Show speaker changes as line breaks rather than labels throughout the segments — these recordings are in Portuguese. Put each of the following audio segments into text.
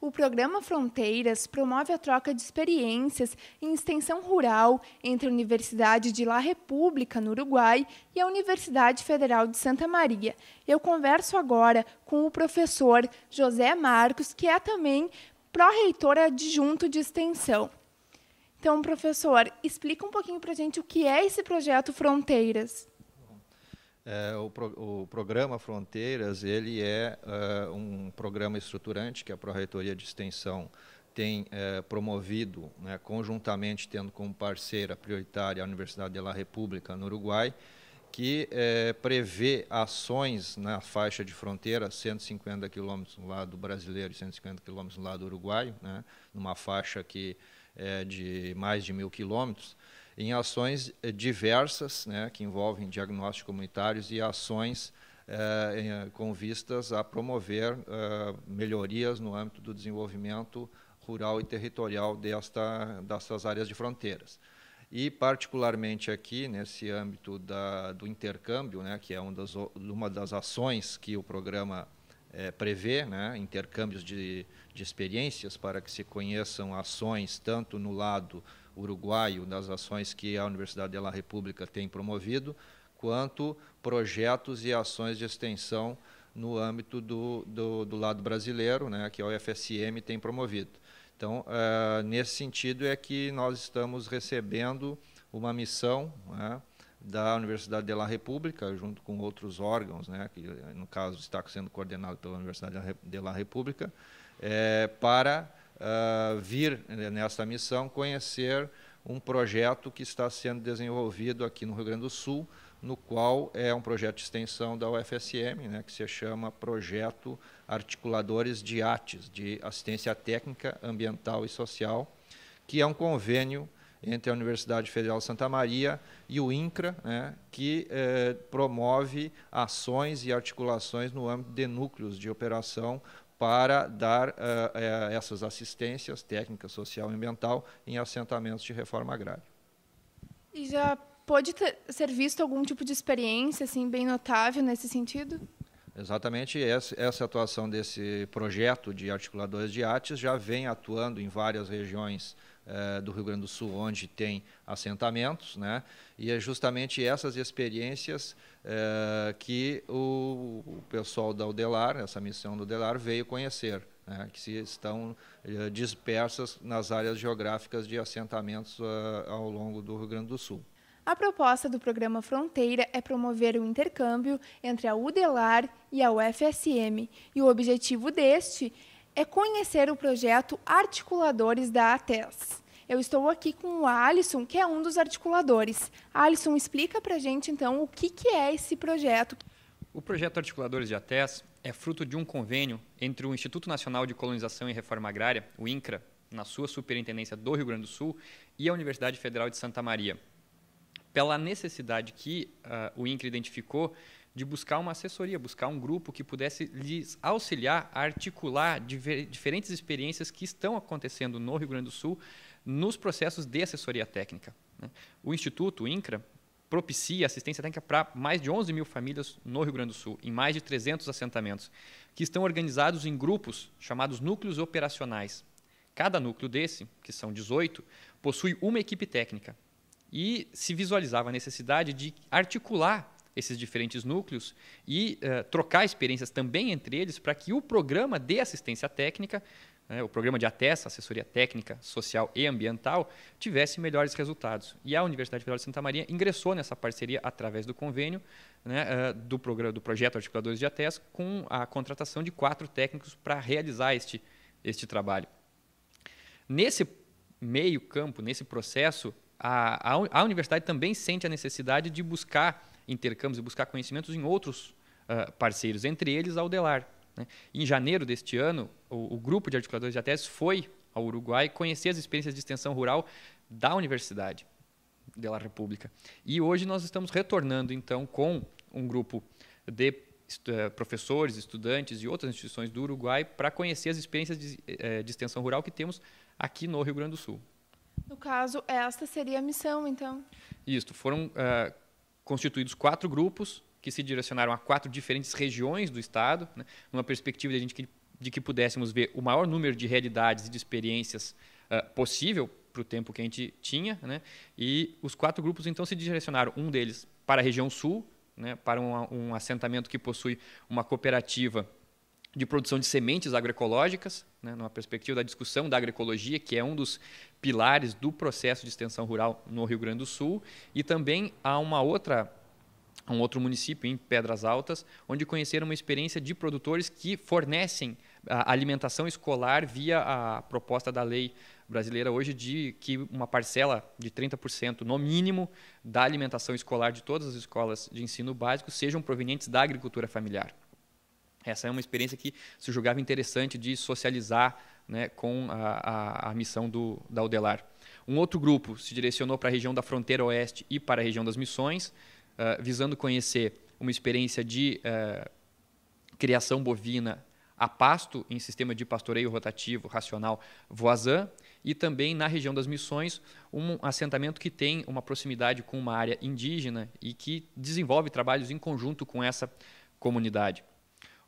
O programa Fronteiras promove a troca de experiências em extensão rural entre a Universidade de La República, no Uruguai, e a Universidade Federal de Santa Maria. Eu converso agora com o professor José Marcos, que é também pró-reitor adjunto de extensão. Então, professor, explica um pouquinho para a gente o que é esse projeto Fronteiras.
É, o, pro, o, programa Fronteiras ele é, é um programa estruturante que a Pró-Reitoria de Extensão tem é, promovido, né, conjuntamente tendo como parceira prioritária a Universidade de La República, no Uruguai, que é, prevê ações na faixa de fronteira, 150 quilômetros do lado brasileiro e 150 quilômetros do lado uruguaio, né, numa faixa que é de mais de mil quilômetros, em ações eh, diversas, né, que envolvem diagnósticos comunitários e ações eh, eh, com vistas a promover melhorias no âmbito do desenvolvimento rural e territorial desta, dessas áreas de fronteiras. E, particularmente aqui, nesse âmbito da, do intercâmbio, né, que é um das, uma das ações que o programa é, prevê né, intercâmbios de, de, experiências para que se conheçam ações tanto no lado uruguaio nas ações que a Universidade de La República tem promovido, quanto projetos e ações de extensão no âmbito do, do, do lado brasileiro, né, que a UFSM tem promovido. Então, eh, nesse sentido é que nós estamos recebendo uma missão né, da Universidade de La República, junto com outros órgãos, né, que no caso está sendo coordenado pela Universidade de La República, é, para ah, vir nesta missão conhecer um projeto que está sendo desenvolvido aqui no Rio Grande do Sul, no qual é um projeto de extensão da UFSM, né, que se chama Projeto Articuladores de ATES, de Assistência Técnica Ambiental e Social, que é um convênio entre a Universidade Federal de Santa Maria e o INCRA, né, que eh, promove ações e articulações no âmbito de núcleos de operação para dar uh, essas assistências técnica, social e ambiental em assentamentos de reforma agrária.
E
já pode ter, ser visto algum tipo de experiência assim bem notável nesse sentido?
Exatamente, essa, essa atuação desse projeto de articuladores de artes já vem atuando em várias regiões eh, do Rio Grande do Sul, onde tem assentamentos, né? e é justamente essas experiências eh, que o, o, pessoal da UDELAR, essa missão do UDELAR, veio conhecer, né? que se estão eh, dispersas nas áreas geográficas de assentamentos ao longo do Rio Grande do Sul.
A proposta do programa Fronteira é promover o intercâmbio entre a UDELAR e a UFSM, e o objetivo deste é é conhecer o projeto Articuladores da ATES. Eu estou aqui com o Alisson, que é um dos articuladores. Alisson, explica para a gente, então, o que, que é esse projeto.
O projeto Articuladores de ATES é fruto de um convênio entre o Instituto Nacional de Colonização e Reforma Agrária, o INCRA, na sua superintendência do Rio Grande do Sul, e a Universidade Federal de Santa Maria. Pela necessidade que uh, o INCRA identificou de buscar uma assessoria, buscar um grupo que pudesse lhes auxiliar a articular diver, diferentes experiências que estão acontecendo no Rio Grande do Sul nos processos de assessoria técnica. Né? O Instituto, o INCRA, propicia assistência técnica para mais de 11 mil famílias no Rio Grande do Sul, em mais de 300 assentamentos, que estão organizados em grupos chamados núcleos operacionais. Cada núcleo desse, que são 18, possui uma equipe técnica e se visualizava a necessidade de articular esses diferentes núcleos e uh, trocar experiências também entre eles para que o programa de assistência técnica, né, o programa de ATES, assessoria técnica, social e ambiental, tivesse melhores resultados. E a Universidade Federal de Santa Maria ingressou nessa parceria através do convênio né, uh, do, programa, do projeto Articuladores de ATES com a contratação de quatro técnicos para realizar este, este trabalho. Nesse meio campo, nesse processo, a, a, a, universidade também sente a necessidade de buscar intercâmbios e buscar conhecimentos em outros uh, parceiros, entre eles a Udelar. Né? Em janeiro deste ano, o, o grupo de articuladores de ATES foi ao Uruguai conhecer as experiências de extensão rural da universidade de la República. E hoje nós estamos retornando, então, com um grupo de eh, professores, estudantes e outras instituições do Uruguai para conhecer as experiências de, eh, de, extensão rural que temos aqui no Rio Grande do Sul.
No caso, esta seria a missão, então?
Isso, foram uh, constituídos quatro grupos que se direcionaram a quatro diferentes regiões do Estado, né, numa perspectiva de, que, de que pudéssemos ver o maior número de realidades e de experiências uh, possível para o tempo que a gente tinha. Né, e os quatro grupos, então, se direcionaram, um deles para a região sul, né, para um, um assentamento que possui uma cooperativa de produção de sementes agroecológicas, né, numa perspectiva da discussão da agroecologia, que é um dos pilares do processo de extensão rural no Rio Grande do Sul, e também há uma outra um outro município em Pedras Altas, onde conheceram uma experiência de produtores que fornecem alimentação escolar via a proposta da lei brasileira hoje de que uma parcela de 30% no mínimo da alimentação escolar de todas as escolas de ensino básico sejam provenientes da agricultura familiar. Essa é uma experiência que se julgava interessante de socializar né, com a, a, a missão do, da Udelar. Um outro grupo se direcionou para a região da fronteira oeste e para a região das missões, uh, visando conhecer uma experiência de uh, criação bovina a pasto em sistema de pastoreio rotativo racional Voisin e também na região das Missões, um assentamento que tem uma proximidade com uma área indígena e que desenvolve trabalhos em conjunto com essa comunidade.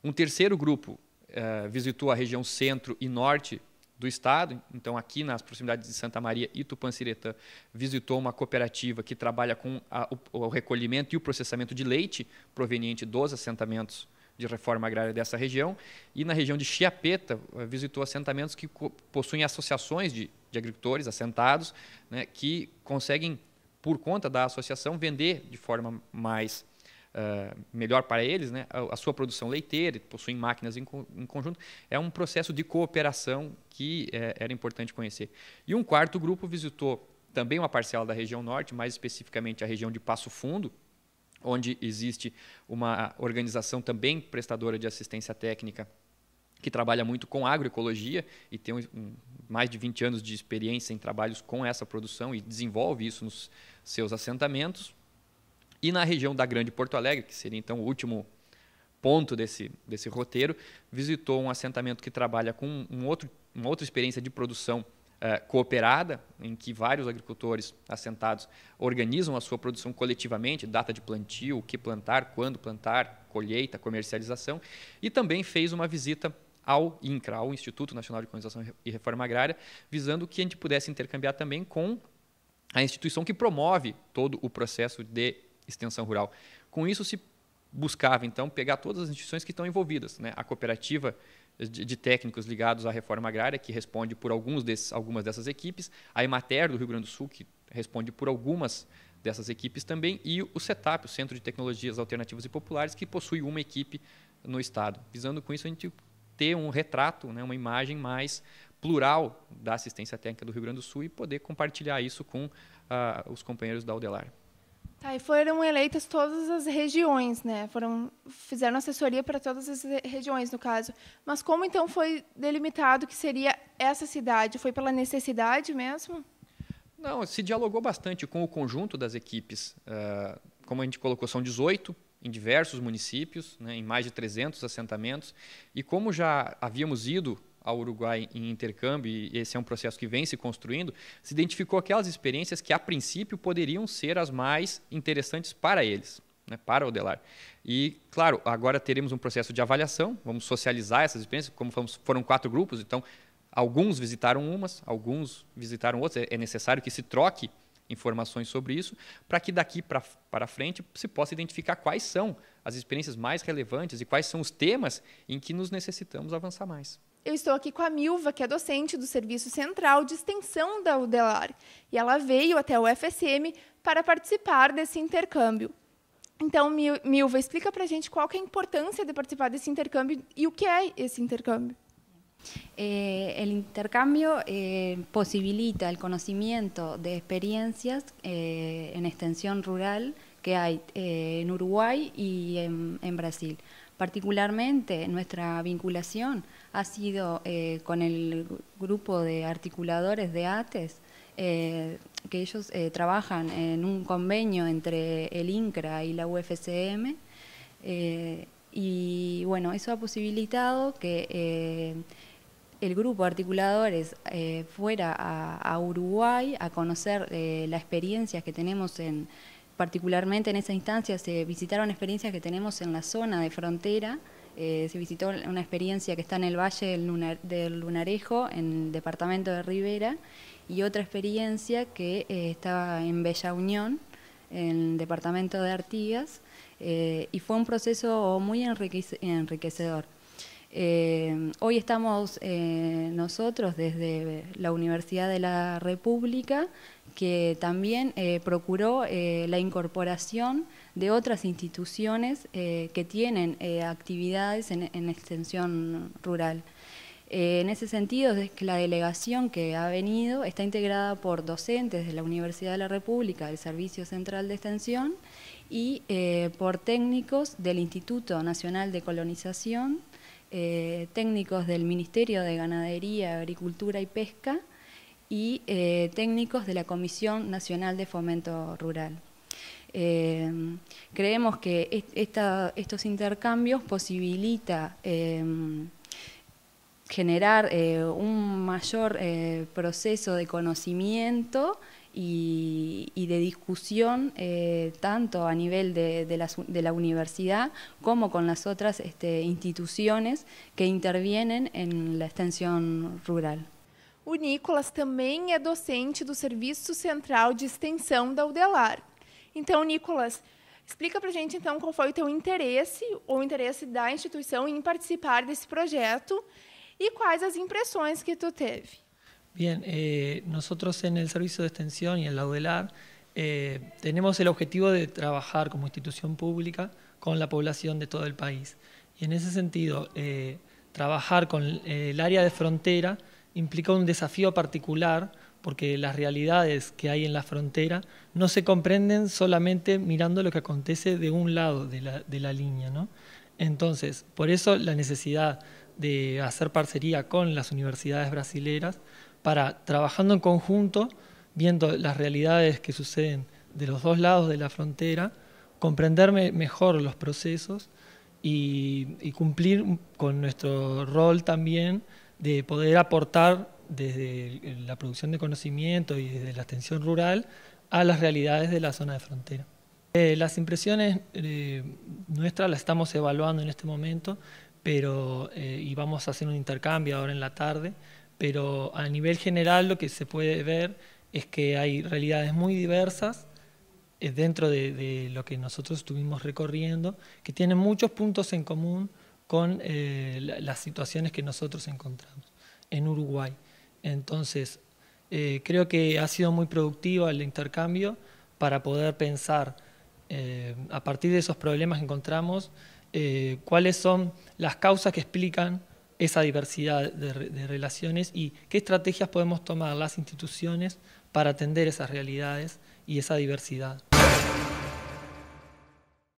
Um terceiro grupo uh, visitou a região centro e norte do estado, então aqui nas proximidades de Santa Maria e Tupanciretã, visitou uma cooperativa que trabalha com a, o, o, recolhimento e o processamento de leite proveniente dos assentamentos de reforma agrária dessa região, e na região de Chiapeta eh, visitou assentamentos que possuem associações de, de agricultores assentados, né, que conseguem, por conta da associação, vender de forma mais uh, melhor para eles, né? a, a sua produção leiteira, possuem máquinas em, em, conjunto, é um processo de cooperação que é, era importante conhecer. E um quarto grupo visitou também uma parcela da região norte, mais especificamente a região de Passo Fundo, onde existe uma organização também prestadora de assistência técnica que trabalha muito com agroecologia e tem um, um, mais de 20 anos de experiência em trabalhos com essa produção e desenvolve isso nos seus assentamentos. E na região da Grande Porto Alegre, que seria então o último ponto desse, desse roteiro, visitou um assentamento que trabalha com um outro, uma outra experiência de produção eh, cooperada, em que vários agricultores assentados organizam a sua produção coletivamente, data de plantio, o que plantar, quando plantar, colheita, comercialização, e também fez uma visita ao INCRA, ao Instituto Nacional de Colonização e Reforma Agrária, visando que a gente pudesse intercambiar também com a instituição que promove todo o processo de extensão rural. Com isso se buscava então pegar todas as instituições que estão envolvidas, né? A cooperativa de, técnicos ligados à reforma agrária que responde por alguns desses, algumas dessas equipes, a Emater do Rio Grande do Sul que responde por algumas dessas equipes também e o Setap, o Centro de Tecnologias Alternativas e Populares, que possui uma equipe no estado, visando com isso a gente ter um retrato, né, uma imagem mais plural da assistência técnica do Rio Grande do Sul e poder compartilhar isso com uh, os companheiros da Udelar.
Tá, e foram eleitas todas as regiões, né? Foram, fizeram assessoria para todas as regiões, no caso. Mas como, então, foi delimitado que seria essa cidade? Foi pela necessidade mesmo?
Não, se dialogou bastante com o conjunto das equipes. Eh, como a gente colocou, são 18 em diversos municípios, né, em mais de 300 assentamentos. E como já havíamos ido ao Uruguai em intercâmbio, e esse é um processo que vem se construindo, se identificou aquelas experiências que, a princípio, poderiam ser as mais interessantes para eles, né, para o Delar. E, claro, agora teremos um processo de avaliação, vamos socializar essas experiências, como fomos, foram quatro grupos, então alguns visitaram umas, alguns visitaram outras, é, é necessário que se troque informações sobre isso, para que daqui para frente se possa identificar quais são as experiências mais relevantes e quais são os temas em que nos necessitamos avançar mais.
Eu estou aqui com a Milva, que é docente do Serviço Central de Extensão da UDELAR, e ela veio até o FSM para participar desse intercâmbio. Então, Milva, explica para a gente qual é a importância de participar
desse intercâmbio e o que é esse intercâmbio. Eh, el intercambio eh, posibilita el conocimiento de experiencias eh, en extensión rural que hay en Uruguay y en, en, Brasil. Particularmente nuestra vinculación ha sido con el grupo de articuladores de ATES, que ellos trabajan en un convenio entre el INCRA y la UFCM. y bueno, eso ha posibilitado que el grupo de articuladores eh, fuera a, Uruguay a conocer eh, las experiencias que tenemos en, particularmente en esa instancia, se visitaron experiencias que tenemos en la zona de frontera, eh, se visitó una experiencia que está en el Valle del, del Lunarejo, en el departamento de Rivera, y otra experiencia que estaba en Bella Unión, en el departamento de Artigas, y fue un proceso muy enriquecedor. Eh, hoy estamos eh, nosotros desde la Universidad de la República, que también eh, procuró la incorporación de otras instituciones que tienen actividades en, extensión rural. en ese sentido, la delegación que ha venido está integrada por docentes de la Universidad de la República, del Servicio Central de Extensión, y por técnicos del Instituto Nacional de Colonización, eh, técnicos del Ministerio de Ganadería, Agricultura y Pesca y eh, técnicos de la Comisión Nacional de Fomento Rural. Eh, creemos que estos intercambios posibilita generar eh, un mayor eh, proceso de conocimiento y, y de discusión eh, tanto a nivel de, de, la, de, la, universidad como con las otras este, instituciones que intervienen en la extensión rural. O
Nicolas também é docente do Serviço Central de Extensão da UDELAR. Então, Nicolas, Explica para a gente, então, qual foi o teu interesse ou o interesse da instituição em participar desse projeto cuáles son las impresiones que tú teve.
Bien, eh, nosotros en el servicio de extensión y en la UDELAR eh, tenemos el objetivo de trabajar como institución pública con la población de todo el país. Y en ese sentido, eh, trabajar con el área de frontera implica un desafío particular porque las realidades que hay en la frontera no se comprenden solamente mirando lo que acontece de un lado de la, de la línea. ¿no? Entonces, por eso la necesidad de hacer parcería con las universidades brasileras para, trabajando en conjunto, viendo las realidades que suceden de los dos lados de la frontera, comprender mejor los procesos y, cumplir con nuestro rol también de poder aportar desde la producción de conocimiento y desde la atención rural a las realidades de la zona de frontera. Eh, las impresiones eh, nuestras las estamos evaluando en este momento pero, eh, y vamos a hacer un intercambio ahora en la tarde, pero a nivel general lo que se puede ver es que hay realidades muy diversas eh, dentro de, de, lo que nosotros estuvimos recorriendo, que tienen muchos puntos en común con eh, las situaciones que nosotros encontramos en Uruguay. Entonces, creo que ha sido muy productivo el intercambio para poder pensar a partir de esos problemas que encontramos, eh, cuáles son las causas que explican esa diversidad de, relaciones y qué estrategias podemos tomar las instituciones para atender esas realidades y esa diversidad.